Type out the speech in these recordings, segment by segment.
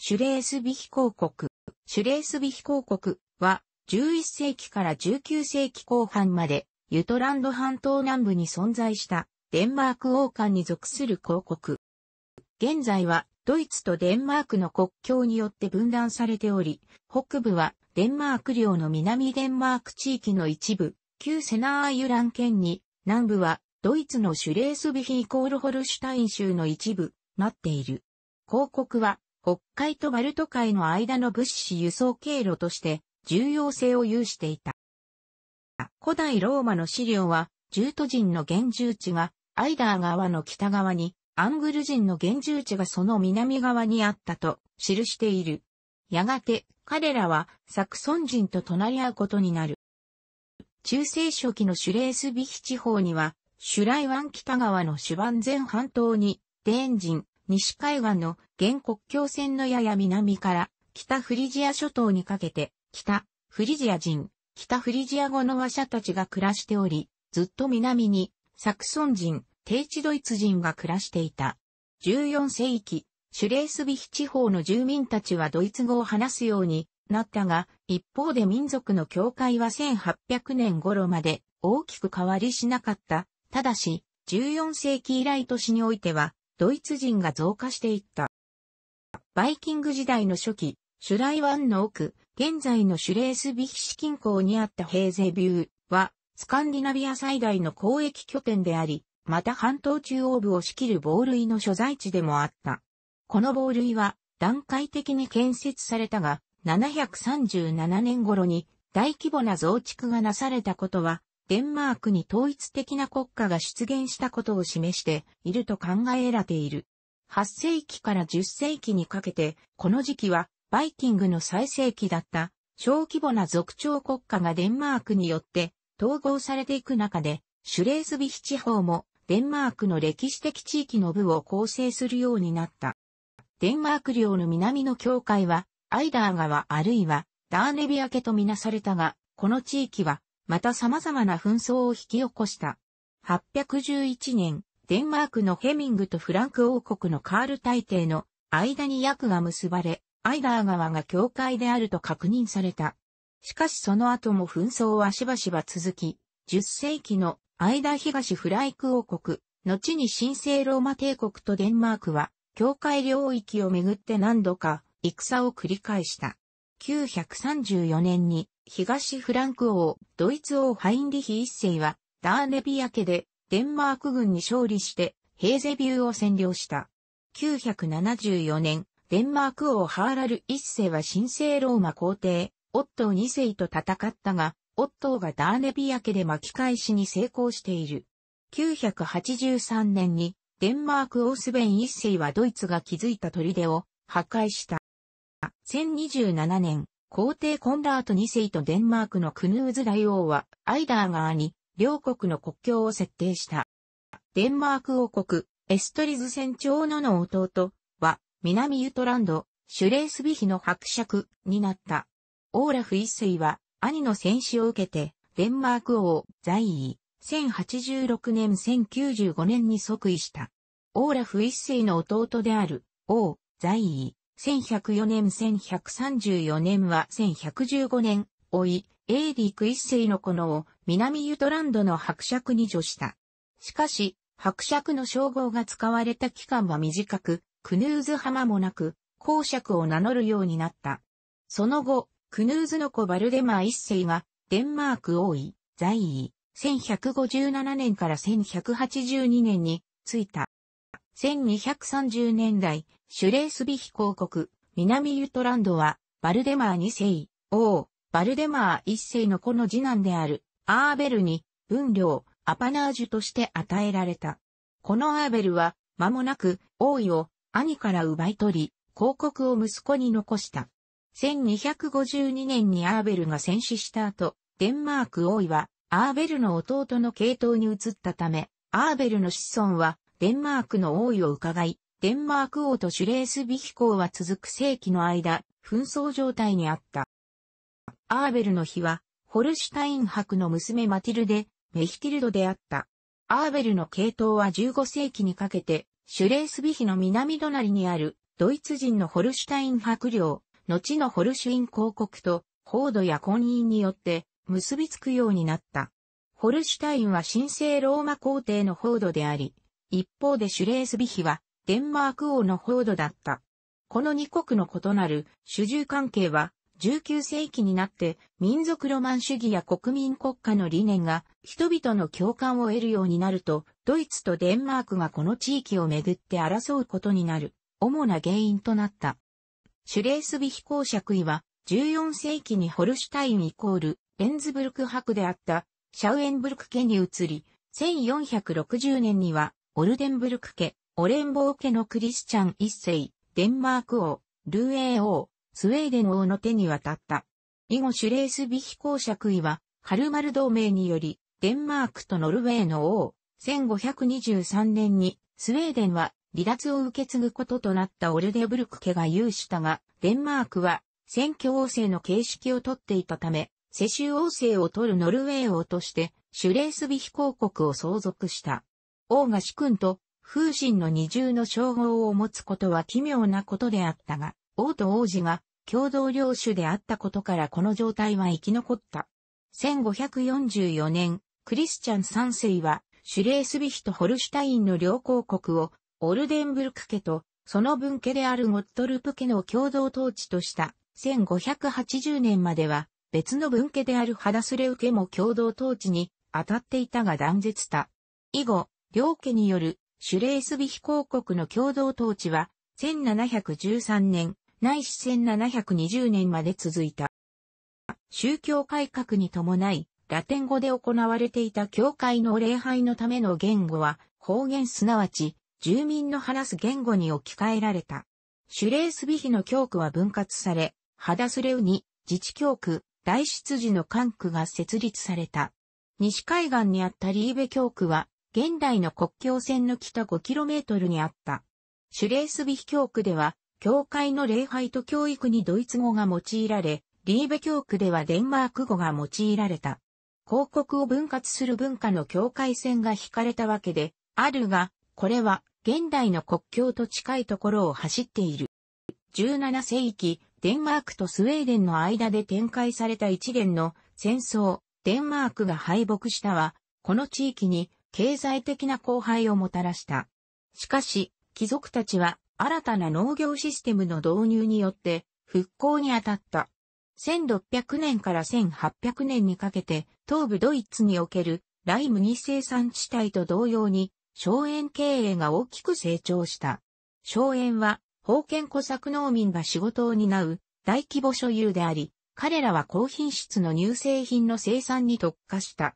シュレースビヒ公国。シュレースビヒ公国は11世紀から19世紀後半までユトランド半島南部に存在したデンマーク王冠に属する公国。現在はドイツとデンマークの国境によって分断されており、北部はデンマーク領の南デンマーク地域の一部、旧セナーアユラン県に、南部はドイツのシュレースビヒイコールホルシュタイン州の一部、なっている。公国は北海とバルト海の間の物資輸送経路として重要性を有していた。古代ローマの資料は、ジュート人の原住地がアイダー川の北側に、アングル人の原住地がその南側にあったと記している。やがて彼らはサクソン人と隣り合うことになる。中世初期のシュレースビヒ地方には、シュライワン北側のシュバンゼン半島に、デーン人、西海岸の現国境線のやや南から北フリジア諸島にかけて北フリジア人、北フリジア語の話者たちが暮らしており、ずっと南にサクソン人、低地ドイツ人が暮らしていた。14世紀、シュレースビヒ地方の住民たちはドイツ語を話すようになったが、一方で民族の境界は1800年頃まで大きく変わりしなかった。ただし、14世紀以来都市においては、ドイツ人が増加していった。バイキング時代の初期、シュライワンの奥、現在のシュレースビヒシ近郊にあったヘーゼビューは、スカンディナビア最大の交易拠点であり、また半島中央部を仕切る防類の所在地でもあった。この防類は段階的に建設されたが、737年頃に大規模な増築がなされたことはデンマークに統一的な国家が出現したことを示していると考えられている。8世紀から10世紀にかけて、この時期はバイキングの最盛期だった小規模な族長国家がデンマークによって統合されていく中で、シュレースビヒ地方もデンマークの歴史的地域の部を構成するようになった。デンマーク領の南の境界はアイダー川あるいはダーネビア家とみなされたが、この地域はまた様々な紛争を引き起こした。811年、デンマークのヘミングとフランク王国のカール大帝の間に役が結ばれ、アイダー川が境界であると確認された。しかしその後も紛争はしばしば続き、10世紀のアイダー東フライク王国、後に神聖ローマ帝国とデンマークは、境界領域をめぐって何度か戦を繰り返した。934年に東フランク王、ドイツ王ハインリヒ一世は、ダーネビア家で、デンマーク軍に勝利して、ヘーゼビューを占領した。974年、デンマーク王ハーラル一世は神聖ローマ皇帝、オットー二世と戦ったが、オットーがダーネビア家で巻き返しに成功している。983年に、デンマーク王スベン一世はドイツが築いた砦を破壊した。1027年、皇帝コンラート2世とデンマークのクヌーズ大王は、アイダー側に、両国の国境を設定した。デンマーク王国、エストリズ船長のの弟は、南ユトランド、シュレースビヒの伯爵になった。オーラフ一世は、兄の戦死を受けて、デンマーク王、在位、1086年1095年に即位した。オーラフ一世の弟である、王、在位、1104年1134年は1115年、追い、エーディク一世の子のを南ユトランドの伯爵に助した。しかし、伯爵の称号が使われた期間は短く、クヌーズ浜もなく、公爵を名乗るようになった。その後、クヌーズの子バルデマー一世が、デンマーク王位、在位、1157年から1182年に、着いた。1230年代、シュレースビヒ公国、南ユトランドは、バルデマー2世、王、バルデマー1世の子の次男である、アーベルに、分領、アパナージュとして与えられた。このアーベルは、間もなく、王位を兄から奪い取り、広告を息子に残した。1252年にアーベルが戦死した後、デンマーク王位は、アーベルの弟の系統に移ったため、アーベルの子孫は、デンマークの王位を伺い、デンマーク王とシュレースビヒ公は続く世紀の間、紛争状態にあった。アーベルの日は、ホルシュタイン伯の娘マティルデ、メヒティルドであった。アーベルの系統は15世紀にかけて、シュレースビヒの南隣にある、ドイツ人のホルシュタイン伯領、後のホルシュイン公国と、ードや婚姻によって、結びつくようになった。ホルシュタインは神聖ローマ皇帝のードであり、一方でシュレースビヒは、デンマーク王の報道だった。この二国の異なる主従関係は、19世紀になって民族ロマン主義や国民国家の理念が人々の共感を得るようになると、ドイツとデンマークがこの地域をめぐって争うことになる主な原因となった。シュレースビヒ公爵位は14世紀にホルシュタインイコールレンズブルク博であったシャウエンブルク家に移り、1460年にはオルデンブルク家、オレンボー家のクリスチャン一世、デンマーク王、ルーエー王、スウェーデン王の手に渡った。以後シュレースビヒ公爵位は、ハルマル同盟により、デンマークとノルウェーの王、1523年に、スウェーデンは離脱を受け継ぐこととなったオルデブルク家が有したが、デンマークは選挙王政の形式をとっていたため、世襲王政を取るノルウェー王として、シュレースビヒ公国を相続した。王が主君と風神の二重の称号を持つことは奇妙なことであったが、王と王子が共同領主であったことからこの状態は生き残った。1544年、クリスチャン三世は、シュレースビヒとホルシュタインの両公国を、オルデンブルク家と、その分家であるゴットルプ家の共同統治とした。1580年までは、別の分家であるハダスレウ家も共同統治に当たっていたが断絶た。以後、両家によるシュレースビヒ公国の共同統治は、1713年、ないし1720年まで続いた。宗教改革に伴い、ラテン語で行われていた教会の礼拝のための言語は、方言すなわち、住民の話す言語に置き換えられた。シュレースビヒの教区は分割され、ハダスレウに自治教区、大出寺の管区が設立された。西海岸にあったリーベ教区は現代の国境線の北 5km にあった。シュレースビヒ教区では、教会の礼拝と教育にドイツ語が用いられ、リーベ教区ではデンマーク語が用いられた。広告を分割する文化の境界線が引かれたわけで、あるが、これは現代の国境と近いところを走っている。17世紀、デンマークとスウェーデンの間で展開された一連の戦争、デンマークが敗北したは、この地域に経済的な荒廃をもたらした。しかし、貴族たちは新たな農業システムの導入によって復興に当たった。1600年から1800年にかけて東部ドイツにおけるライムに生産地帯と同様に荘園経営が大きく成長した。荘園は封建小作農民が仕事を担う大規模所有であり、彼らは高品質の乳製品の生産に特化した。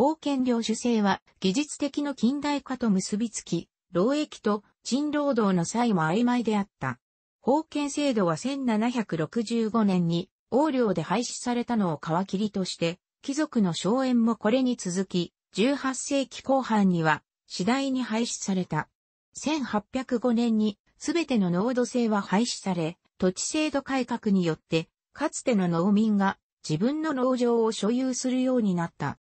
封建領主制は技術的の近代化と結びつき、労役と賃労働の際も曖昧であった。封建制度は1765年に横領で廃止されたのを皮切りとして、貴族の荘園もこれに続き、18世紀後半には次第に廃止された。1805年にすべての濃度制は廃止され、土地制度改革によって、かつての農民が自分の農場を所有するようになった。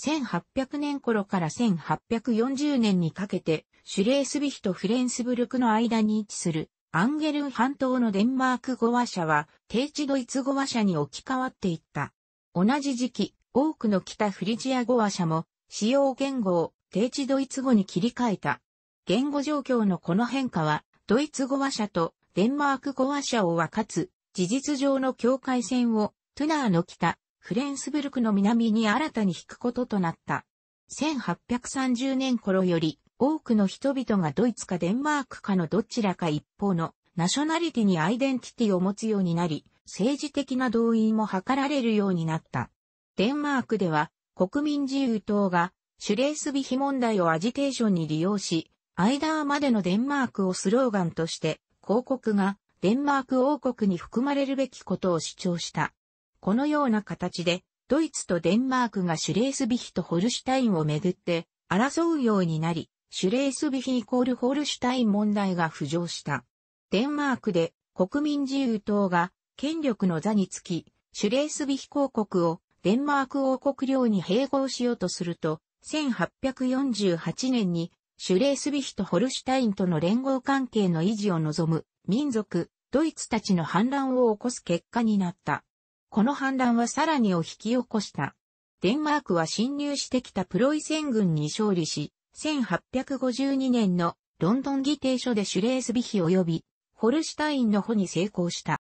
1800年頃から1840年にかけて、シュレースビヒとフレンスブルクの間に位置する、アンゲルン半島のデンマーク語話者は、低地ドイツ語話者に置き換わっていった。同じ時期、多くの北フリジア語話者も、使用言語を低地ドイツ語に切り替えた。言語状況のこの変化は、ドイツ語話者とデンマーク語話者を分かつ、事実上の境界線を、トゥナーの北、フレンスブルクの南に新たに引くこととなった。1830年頃より、多くの人々がドイツかデンマークかのどちらか一方のナショナリティにアイデンティティを持つようになり、政治的な動員も図られるようになった。デンマークでは国民自由党がシュレースビヒ問題をアジテーションに利用し、アイダーまでのデンマークをスローガンとして、広告がデンマーク王国に含まれるべきことを主張した。このような形で、ドイツとデンマークがシュレースビヒとホルシュタインをめぐって争うようになり、シュレースビヒイコールホルシュタイン問題が浮上した。デンマークで国民自由党が権力の座につき、シュレースビヒ公国をデンマーク王国領に併合しようとすると、1848年にシュレースビヒとホルシュタインとの連合関係の維持を望む民族、ドイツたちの反乱を起こす結果になった。この反乱はさらにを引き起こした。デンマークは侵入してきたプロイセン軍に勝利し、1852年のロンドン議定書でシュレースビヒ及び、ホルシュタインの保に成功した。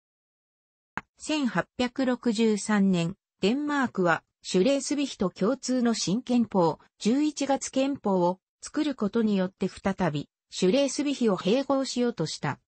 1863年、デンマークはシュレースビヒと共通の新憲法、11月憲法を作ることによって再び、シュレースビヒを併合しようとした。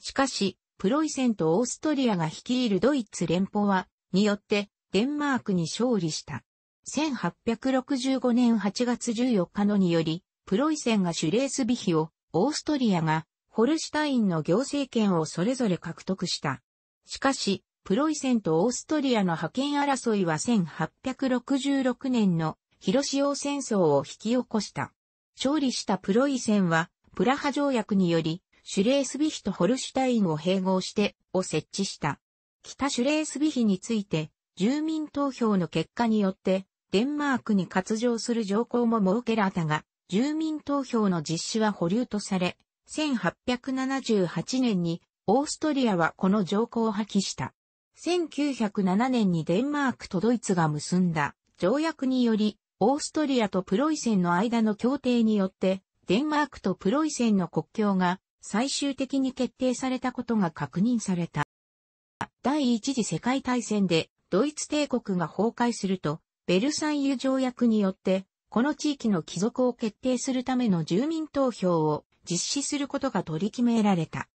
しかし、プロイセンとオーストリアが率いるドイツ連邦は、によってデンマークに勝利した。1865年8月14日のにより、プロイセンがシュレースビヒを、オーストリアがホルシュタインの行政権をそれぞれ獲得した。しかし、プロイセンとオーストリアの覇権争いは1866年の広潮戦争を引き起こした。勝利したプロイセンは、プラハ条約により、シュレースビヒとホルシュタインを併合して、を設置した。北シュレースビヒについて、住民投票の結果によって、デンマークに割譲する条項も設けられたが、住民投票の実施は保留とされ、1878年にオーストリアはこの条項を破棄した。1907年にデンマークとドイツが結んだ条約により、オーストリアとプロイセンの間の協定によって、デンマークとプロイセンの国境が最終的に決定されたことが確認された。第一次世界大戦でドイツ帝国が崩壊すると、ベルサイユ条約によって、この地域の帰属を決定するための住民投票を実施することが取り決められた。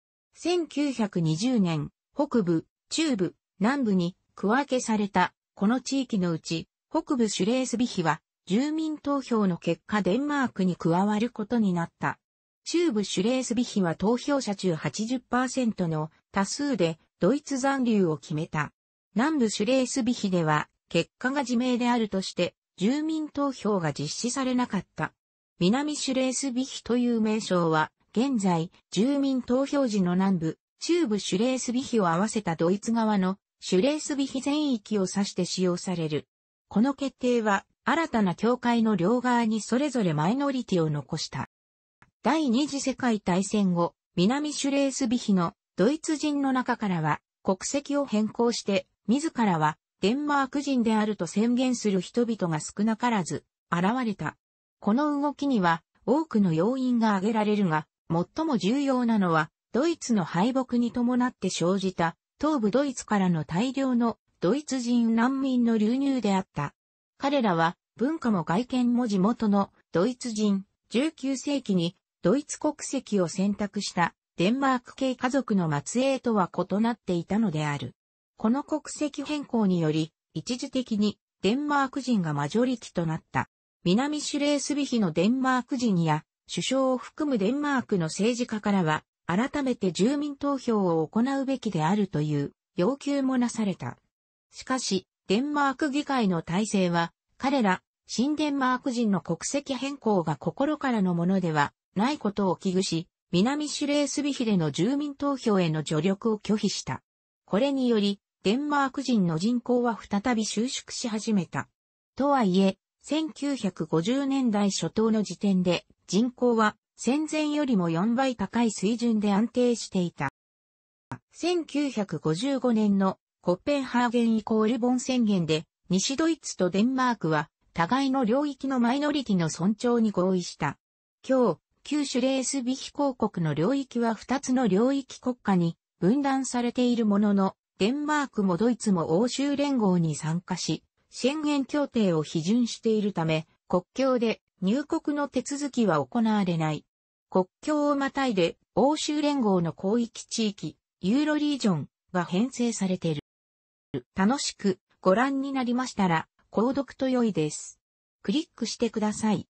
1920年、北部、中部、南部に区分けされた、この地域のうち、北部シュレースビヒは、住民投票の結果デンマークに加わることになった。中部シュレースビヒは投票者中80%の多数でドイツ残留を決めた。南部シュレースビヒでは、結果が自明であるとして、住民投票が実施されなかった。南シュレースビヒという名称は、現在、住民投票時の南部、中部シュレースビヒを合わせたドイツ側のシュレースビヒ全域を指して使用される。この決定は、新たな境会の両側にそれぞれマイノリティを残した。第二次世界大戦後、南シュレースビヒのドイツ人の中からは国籍を変更して自らはデンマーク人であると宣言する人々が少なからず現れた。この動きには多くの要因が挙げられるが、最も重要なのはドイツの敗北に伴って生じた東部ドイツからの大量のドイツ人難民の流入であった。彼らは文化も外見も地元のドイツ人19世紀にドイツ国籍を選択したデンマーク系家族の末裔とは異なっていたのである。この国籍変更により、一時的にデンマーク人がマジョリティとなった。南シュレースビヒのデンマーク人や首相を含むデンマークの政治家からは、改めて住民投票を行うべきであるという要求もなされた。しかし、デンマーク議会の体制は、彼ら、新デンマーク人の国籍変更が心からのものではないことを危惧し、南シュレースビヒでの住民投票への助力を拒否した。これにより、デンマーク人の人口は再び収縮し始めた。とはいえ、1950年代初頭の時点で人口は戦前よりも4倍高い水準で安定していた。1955年のコッペンハーゲンイコールボン宣言で西ドイツとデンマークは互いの領域のマイノリティの尊重に合意した。今日、旧シュレースビヒ公国の領域は2つの領域国家に分断されているものの、デンマークもドイツも欧州連合に参加し、宣言協定を批准しているため、国境で入国の手続きは行われない。国境をまたいで欧州連合の広域地域、ユーロリージョンが編成されている。楽しくご覧になりましたら、購読と良いです。クリックしてください。